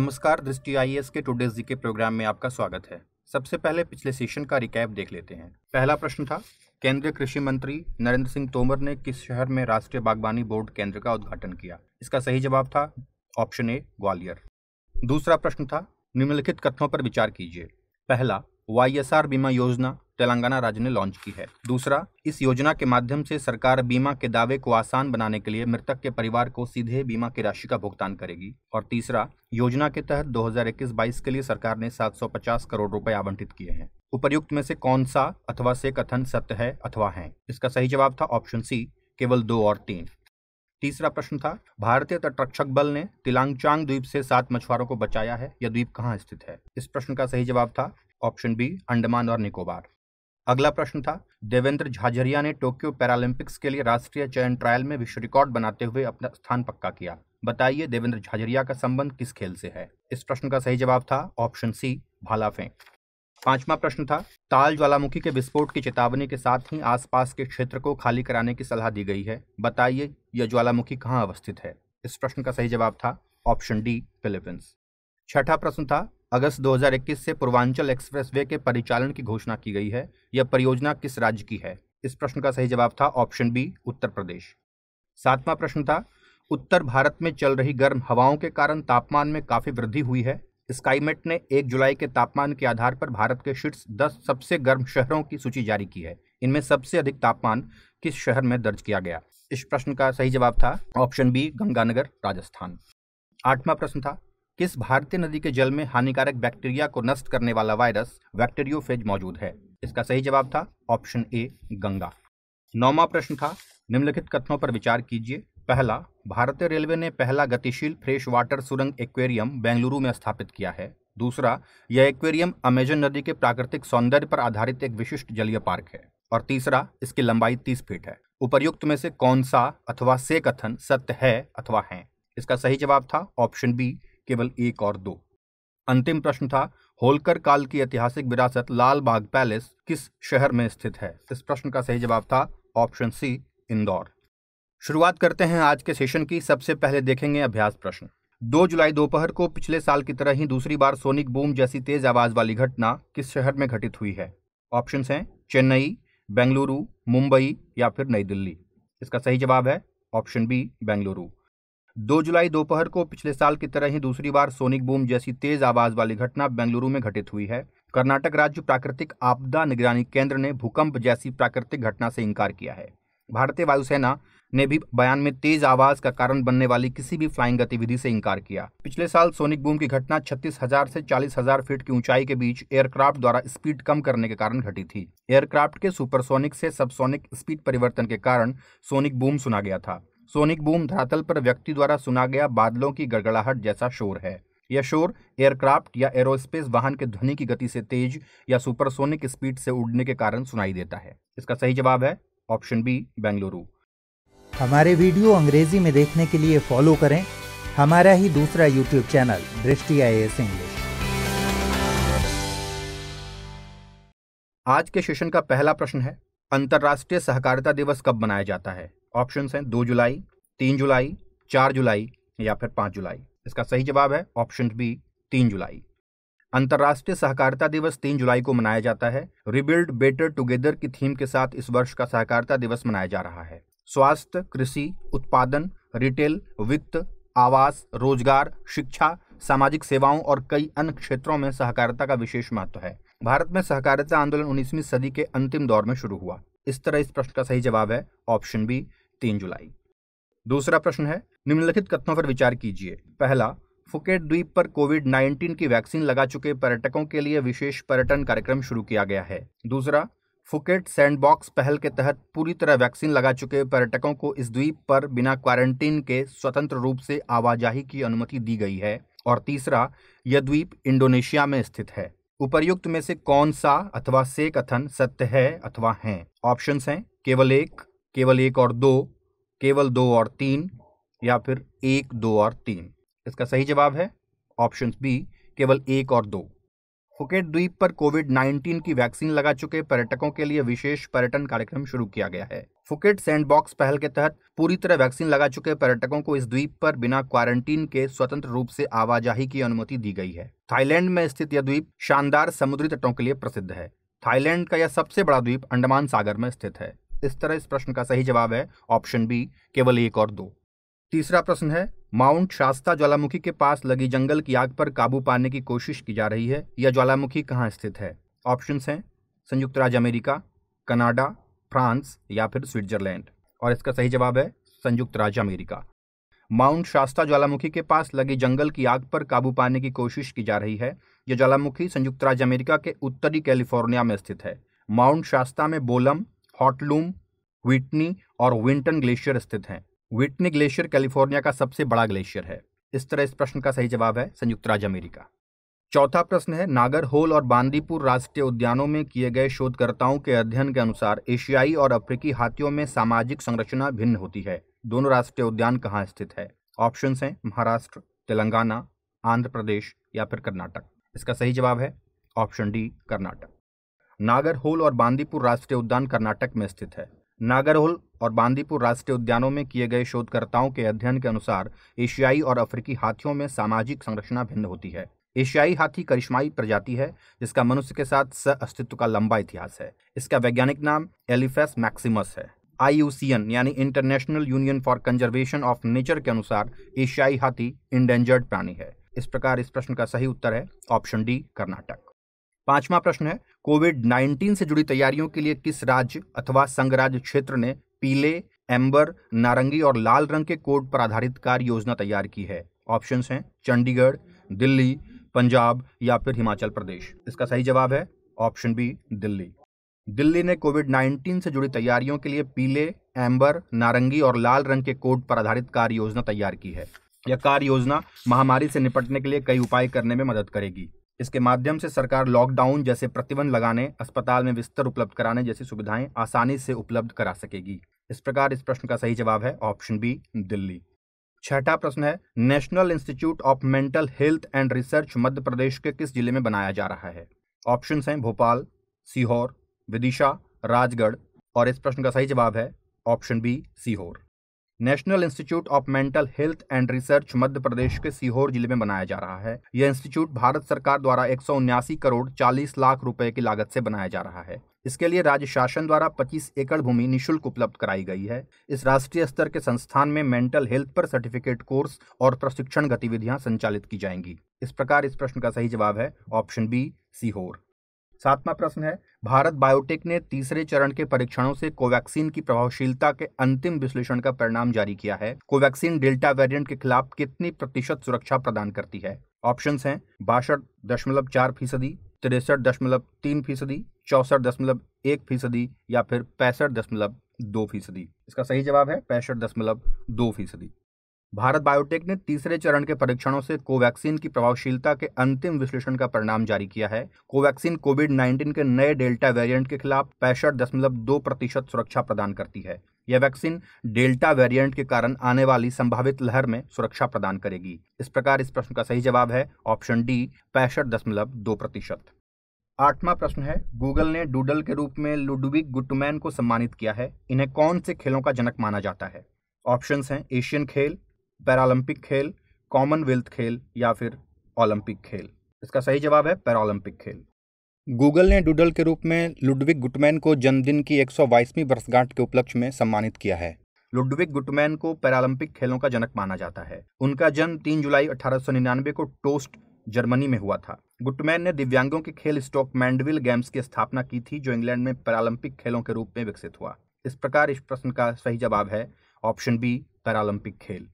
नमस्कार दृष्टि आई के टुडे जी के प्रोग्राम में आपका स्वागत है सबसे पहले पिछले सेशन का रिकैप देख लेते हैं पहला प्रश्न था केंद्रीय कृषि मंत्री नरेंद्र सिंह तोमर ने किस शहर में राष्ट्रीय बागवानी बोर्ड केंद्र का उद्घाटन किया इसका सही जवाब था ऑप्शन ए ग्वालियर दूसरा प्रश्न था निम्नलिखित कथनों पर विचार कीजिए पहला वाई एस आर बीमा योजना तेलंगाना राज्य ने लॉन्च की है दूसरा इस योजना के माध्यम से सरकार बीमा के दावे को आसान बनाने के लिए मृतक के परिवार को सीधे बीमा की राशि का भुगतान करेगी और तीसरा योजना के तहत 2021-22 के लिए सरकार ने 750 करोड़ रुपए आवंटित किए हैं उपर्युक्त में से कौन सा अथवा से कथन सत्य है अथवा है इसका सही जवाब था ऑप्शन सी केवल दो और तीन तीसरा प्रश्न था भारतीय तटरक्षक बल ने तिलांगचांग द्वीप से सात मछुआरों को बचाया है यह द्वीप कहाँ स्थित है इस प्रश्न का सही जवाब था ऑप्शन बी अंडमान और निकोबार अगला प्रश्न था देवेंद्र झाझरिया ने टोक्यो पैरालंपिक्स के लिए राष्ट्रीय चयन ट्रायल में विश्व रिकॉर्ड बनाते हुए अपना स्थान पक्का किया बताइए देवेंद्र झाझरिया का संबंध किस खेल से है इस प्रश्न का सही जवाब था ऑप्शन सी भाला फेंक पांचवा प्रश्न था ताल ज्वालामुखी के विस्फोट की चेतावनी के साथ ही आसपास के क्षेत्र को खाली कराने की सलाह दी गई है बताइए यह ज्वालामुखी कहाँ अवस्थित है इस प्रश्न का सही जवाब था ऑप्शन डी फिलीपींस छठा प्रश्न था अगस्त 2021 से पूर्वांचल एक्सप्रेसवे के परिचालन की घोषणा की गई है यह परियोजना किस राज्य की है इस प्रश्न का सही जवाब था ऑप्शन बी उत्तर प्रदेश सातवां प्रश्न था उत्तर भारत में चल रही गर्म हवाओं के कारण तापमान में काफ़ी वृद्धि हुई है स्काईमेट ने एक जुलाई के तापमान के आधार पर भारत के शीर्ष दस सबसे गर्म शहरों की सूची जारी की है इनमें सबसे अधिक तापमान किस शहर में दर्ज किया गया इस प्रश्न का सही जवाब था ऑप्शन बी गंगानगर राजस्थान आठवां प्रश्न था किस भारतीय नदी के जल में हानिकारक बैक्टीरिया को नष्ट करने वाला वायरस बैक्टीरियोफेज मौजूद है इसका सही जवाब था ऑप्शन ए गंगा नौवा प्रश्न था निम्नलिखित कथनों पर विचार कीजिए पहला भारतीय रेलवे ने पहला गतिशील फ्रेश वाटर सुरंग एक्वेरियम बेंगलुरु में स्थापित किया है दूसरा यह एक्वेरियम अमेजन नदी के प्राकृतिक सौंदर्य पर आधारित एक विशिष्ट जलीय पार्क है और तीसरा इसकी लंबाई तीस फीट है उपर्युक्त में से कौन सा अथवा से कथन सत्य है अथवा है इसका सही जवाब था ऑप्शन बी केवल एक और दो अंतिम प्रश्न था होलकर काल की ऐतिहासिक विरासत लाल बाग पैलेस किस शहर में स्थित है इस प्रश्न का सही जवाब था ऑप्शन सी इंदौर शुरुआत करते हैं आज के सेशन की सबसे पहले देखेंगे अभ्यास प्रश्न दो जुलाई दोपहर को पिछले साल की तरह ही दूसरी बार सोनिक बूम जैसी तेज आवाज वाली घटना किस शहर में घटित हुई है ऑप्शन हैं चेन्नई बेंगलुरु मुंबई या फिर नई दिल्ली इसका सही जवाब है ऑप्शन बी बेंगलुरु दो जुलाई दोपहर को पिछले साल की तरह ही दूसरी बार सोनिक बूम जैसी तेज आवाज वाली घटना बेंगलुरु में घटित हुई है कर्नाटक राज्य प्राकृतिक आपदा निगरानी केंद्र ने भूकंप जैसी प्राकृतिक घटना से इंकार किया है भारतीय वायुसेना ने भी बयान में तेज आवाज का कारण बनने वाली किसी भी फ्लाइंग गतिविधि से इंकार किया पिछले साल सोनिक बूम की घटना छत्तीस हजार से चालीस हजार फीट की ऊंचाई के बीच एयरक्राफ्ट द्वारा स्पीड कम करने के कारण घटी थी एयरक्राफ्ट के सुपरसोनिक से सबसोनिक स्पीड परिवर्तन के कारण सोनिक बूम सुना गया था सोनिक बूम धरातल पर व्यक्ति द्वारा सुना गया बादलों की गड़गड़ाहट जैसा शोर है यह शोर एयरक्राफ्ट या एरोस्पेस वाहन के ध्वनि की गति से तेज या सुपरसोनिक स्पीड से उड़ने के कारण सुनाई देता है इसका सही जवाब है ऑप्शन बी बेंगलुरु हमारे वीडियो अंग्रेजी में देखने के लिए फॉलो करें हमारा ही दूसरा यूट्यूब चैनल दृष्टि आई इंग्लिश आज के सेशन का पहला प्रश्न है अंतर्राष्ट्रीय सहकारिता दिवस कब मनाया जाता है ऑप्शन हैं दो जुलाई तीन जुलाई चार जुलाई या फिर पाँच जुलाई इसका सही जवाब है ऑप्शन बी तीन जुलाई अंतर्राष्ट्रीय सहकारिता दिवस तीन जुलाई को मनाया जाता है रिबिल्ड बेटर टुगेदर की थीम के साथ इस वर्ष का सहकारिता दिवस मनाया जा रहा है स्वास्थ्य कृषि उत्पादन रिटेल वित्त आवास रोजगार शिक्षा सामाजिक सेवाओं और कई अन्य क्षेत्रों में सहकारिता का विशेष महत्व है भारत में सहकारिता आंदोलन उन्नीसवीं सदी के अंतिम दौर में शुरू हुआ इस तरह इस प्रश्न का सही जवाब है ऑप्शन बी तीन जुलाई दूसरा प्रश्न है निम्नलिखित कथनों पर विचार कीजिए पहला फुकेट द्वीप पर कोविड 19 की वैक्सीन लगा चुके पर्यटकों के लिए विशेष पर्यटन कार्यक्रम शुरू किया गया है दूसरा फुकेट सैंडबॉक्स पहल के तहत पूरी तरह वैक्सीन लगा चुके पर्यटकों को इस द्वीप पर बिना क्वारंटीन के स्वतंत्र रूप से आवाजाही की अनुमति दी गई है और तीसरा यह द्वीप इंडोनेशिया में स्थित है उपर्युक्त में से कौन सा अथवा से कथन सत्य है अथवा है ऑप्शन है केवल एक केवल एक और दो केवल दो और तीन या फिर एक दो और तीन इसका सही जवाब है ऑप्शन बी केवल एक और दो फुकेट द्वीप पर कोविड 19 की वैक्सीन लगा चुके पर्यटकों के लिए विशेष पर्यटन कार्यक्रम शुरू किया गया है फुकेट सैंडबॉक्स पहल के तहत पूरी तरह वैक्सीन लगा चुके पर्यटकों को इस द्वीप पर बिना क्वारंटीन के स्वतंत्र रूप से आवाजाही की अनुमति दी गई है थाईलैंड में स्थित यह द्वीप शानदार समुद्री तटों के लिए प्रसिद्ध है थाईलैंड का यह सबसे बड़ा द्वीप अंडमान सागर में स्थित है इस तरह इस प्रश्न का सही जवाब है ऑप्शन बी केवल एक और दो तीसरा प्रश्न है माउंट शास्ता ज्वालामुखी के पास लगी जंगल की आग पर काबू पाने की कोशिश की जा रही है यह ज्वालामुखी कहाँ स्थित है ऑप्शंस हैं संयुक्त राज्य अमेरिका कनाडा फ्रांस या फिर स्विट्जरलैंड और इसका सही जवाब है संयुक्त राज्य अमेरिका माउंट शास्ता ज्वालामुखी के पास लगी जंगल की आग पर काबू पाने की कोशिश की जा रही है यह ज्वालामुखी संयुक्त राज्य अमेरिका के उत्तरी कैलिफोर्निया में स्थित है माउंट शास्ता में बोलम हॉटलूम व्हिटनी और विंटन ग्लेशियर स्थित हैं व्हिटनी ग्लेशियर कैलिफोर्निया का सबसे बड़ा ग्लेशियर है इस तरह इस प्रश्न का सही जवाब है संयुक्त राज्य अमेरिका चौथा प्रश्न है नागर होल और बांदीपुर राष्ट्रीय उद्यानों में किए गए शोधकर्ताओं के अध्ययन के अनुसार एशियाई और अफ्रीकी हाथियों में सामाजिक संरचना भिन्न होती है दोनों राष्ट्रीय उद्यान कहाँ स्थित है ऑप्शन हैं महाराष्ट्र तेलंगाना आंध्र प्रदेश या फिर कर्नाटक इसका सही जवाब है ऑप्शन डी कर्नाटक नागरहोल और बांदीपुर राष्ट्रीय उद्यान कर्नाटक में स्थित है नागरहोल और बांदीपुर राष्ट्रीय उद्यानों में किए गए शोधकर्ताओं के अध्ययन के अनुसार एशियाई और अफ्रीकी हाथियों में सामाजिक संरचना भिन्न होती है एशियाई हाथी करिश्माई प्रजाति है जिसका मनुष्य के साथ स अस्तित्व का लंबा इतिहास है इसका वैज्ञानिक नाम एलिफेस मैक्सिमस है आईयूसीएन यानी International Union for Conservation of Nature के अनुसार एशियाई हाथी इंडेंजर्ड प्राणी है इस प्रकार इस प्रश्न का सही उत्तर है ऑप्शन डी कर्नाटक पांचवा प्रश्न है कोविड 19 से जुड़ी तैयारियों के लिए किस राज्य अथवा संघ राज्य क्षेत्र ने पीले एम्बर नारंगी और लाल रंग के कोड पर आधारित कार्य योजना तैयार की है ऑप्शंस हैं चंडीगढ़ दिल्ली पंजाब या फिर हिमाचल प्रदेश इसका सही जवाब है ऑप्शन बी दिल्ली दिल्ली ने कोविड 19 से जुड़ी तैयारियों के लिए पीले एम्बर नारंगी और लाल रंग के कोड पर आधारित कार्य योजना तैयार की है यह कार्य योजना महामारी से निपटने के लिए कई उपाय करने में मदद करेगी इसके माध्यम से सरकार लॉकडाउन जैसे प्रतिबंध लगाने अस्पताल में बिस्तर उपलब्ध कराने जैसी सुविधाएं आसानी से उपलब्ध करा सकेगी इस प्रकार इस प्रश्न का सही जवाब है ऑप्शन बी दिल्ली छठा प्रश्न है National Institute of Mental Health and Research Madhya Pradesh के किस जिले में बनाया जा रहा है ऑप्शन हैं भोपाल सीहोर विदिशा राजगढ़ और इस प्रश्न का सही जवाब है option B Sehore National Institute of Mental Health and Research Madhya Pradesh के सीहोर जिले में बनाया जा रहा है यह इंस्टीट्यूट भारत सरकार द्वारा एक करोड़ चालीस लाख रुपए की लागत से बनाया जा रहा है इसके लिए राज्य शासन द्वारा 25 एकड़ भूमि निशुल्क उपलब्ध कराई गई है इस राष्ट्रीय स्तर के संस्थान में मेंटल हेल्थ पर सर्टिफिकेट कोर्स और प्रशिक्षण गतिविधियां संचालित की जाएंगी इस प्रकार इस प्रश्न का सही जवाब है ऑप्शन बी सीहोर सातवां प्रश्न है भारत बायोटेक ने तीसरे चरण के परीक्षणों से कोवैक्सीन की प्रभावशीलता के अंतिम विश्लेषण का परिणाम जारी किया है कोवैक्सीन डेल्टा वेरिएंट के खिलाफ कितनी प्रतिशत सुरक्षा प्रदान करती है ऑप्शन हैं बासठ दशमलव चार फीसदी तिरसठ दशमलव तीन फीसदी चौसठ दशमलव एक फीसदी या फिर पैंसठ दशमलव दो फीसदी इसका सही जवाब है पैंसठ दशमलव दो फीसदी भारत बायोटेक ने तीसरे चरण के परीक्षणों से कोवैक्सीन की प्रभावशीलता के अंतिम विश्लेषण का परिणाम जारी किया है कोवैक्सीन कोविड 19 के नए डेल्टा वेरिएंट के खिलाफ पैंसठ दशमलव दो प्रतिशत सुरक्षा प्रदान करती है यह वैक्सीन डेल्टा वेरिएंट के कारण आने वाली संभावित लहर में सुरक्षा प्रदान करेगी इस प्रकार इस प्रश्न का सही जवाब है ऑप्शन डी पैंसठ दशमलव दो प्रतिशत आठवां प्रश्न है गूगल ने डूडल के रूप में लुडविक गुटमैन को सम्मानित किया है इन्हें कौन से खेलों का जनक माना जाता है ऑप्शंस हैं एशियन खेल पैरालंपिक खेल कॉमनवेल्थ खेल या फिर ओलंपिक खेल इसका सही जवाब है पैरालंपिक खेल गूगल ने डूडल के रूप में लुडविक गुटमैन को जन्मदिन की 122वीं वर्षगांठ के उपलक्ष्य में सम्मानित किया है लुडविक गुटमैन को पैरालंपिक खेलों का जनक माना जाता है उनका जन्म 3 जुलाई 1899 को टोस्ट जर्मनी में हुआ था गुटमैन ने दिव्यांगों के खेल स्टॉक मैंडविल गेम्स की स्थापना की थी जो इंग्लैंड में पैरालंपिक खेलों के रूप में विकसित हुआ इस प्रकार इस प्रश्न का सही जवाब है ऑप्शन बी पैरालंपिक खेल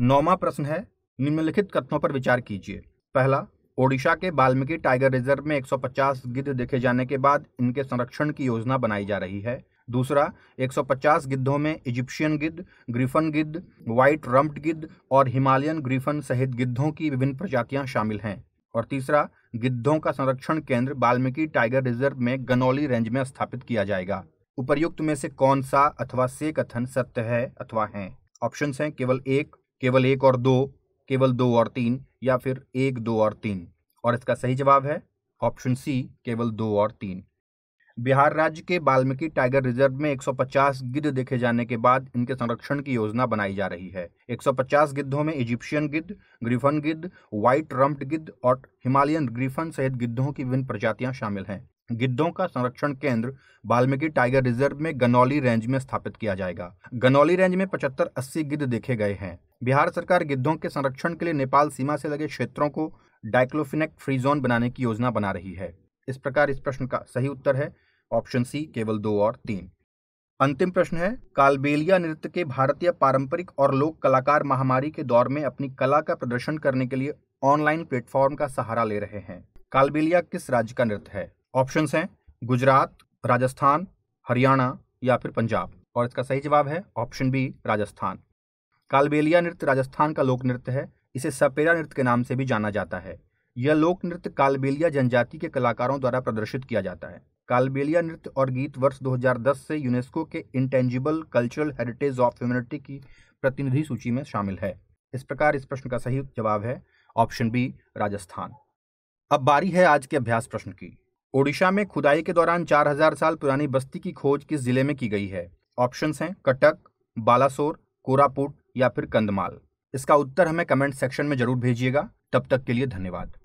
नौवा प्रश्न है निम्नलिखित कथनों पर विचार कीजिए पहला ओडिशा के बाल्मीकि टाइगर रिजर्व में 150 गिद्ध देखे जाने के बाद इनके संरक्षण की योजना बनाई जा रही है दूसरा 150 गिद्धों में इजिप्शियन गिद्ध ग्रीफन गिद्ध व्हाइट रम्प्ड गिद्ध और हिमालयन ग्रीफन सहित गिद्धों की विभिन्न प्रजातियां शामिल हैं और तीसरा गिद्धों का संरक्षण केंद्र बाल्मीकि टाइगर रिजर्व में गनौली रेंज में स्थापित किया जाएगा उपर्युक्त में से कौन सा अथवा से कथन सत्य है अथवा है ऑप्शन हैं केवल एक केवल एक और दो केवल दो और तीन या फिर एक दो और तीन और इसका सही जवाब है ऑप्शन सी केवल दो और तीन बिहार राज्य के बाल्मीकि टाइगर रिजर्व में 150 गिद्ध देखे जाने के बाद इनके संरक्षण की योजना बनाई जा रही है 150 गिद्धों में इजिप्शियन गिद्ध ग्रीफन गिद्ध व्हाइट रम्प्ड गिद्ध और हिमालयन ग्रीफन सहित गिद्धों की विभिन्न प्रजातियां शामिल हैं गिद्धों का संरक्षण केंद्र वाल्मीकि टाइगर रिजर्व में गनौली रेंज में स्थापित किया जाएगा गनौली रेंज में पचहत्तर अस्सी गिद्ध देखे गए हैं बिहार सरकार गिद्धों के संरक्षण के लिए नेपाल सीमा से लगे क्षेत्रों को डाइक्लोफिनेक फ्री जोन बनाने की योजना बना रही है इस प्रकार इस प्रश्न का सही उत्तर है ऑप्शन सी केवल दो और तीन अंतिम प्रश्न है कालबेलिया नृत्य के भारतीय पारंपरिक और लोक कलाकार महामारी के दौर में अपनी कला का प्रदर्शन करने के लिए ऑनलाइन प्लेटफॉर्म का सहारा ले रहे हैं कालबेलिया किस राज्य का नृत्य है ऑप्शन है गुजरात राजस्थान हरियाणा या फिर पंजाब और इसका सही जवाब है ऑप्शन बी राजस्थान कालबेलिया नृत्य राजस्थान का लोक नृत्य है इसे सपेरा नृत्य के नाम से भी जाना जाता है यह लोक नृत्य कालबेलिया जनजाति के कलाकारों द्वारा प्रदर्शित किया जाता है कालबेलिया नृत्य और गीत वर्ष 2010 से यूनेस्को के Intangible Cultural Heritage of Humanity की प्रतिनिधि सूची में शामिल है इस प्रकार इस प्रश्न का सही जवाब है ऑप्शन बी राजस्थान अब बारी है आज के अभ्यास प्रश्न की ओडिशा में खुदाई के दौरान 4000 साल पुरानी बस्ती की खोज किस जिले में की गई है ऑप्शंस हैं कटक बालासोर कोरापुट या फिर कंदमाल इसका उत्तर हमें कमेंट सेक्शन में जरूर भेजिएगा तब तक के लिए धन्यवाद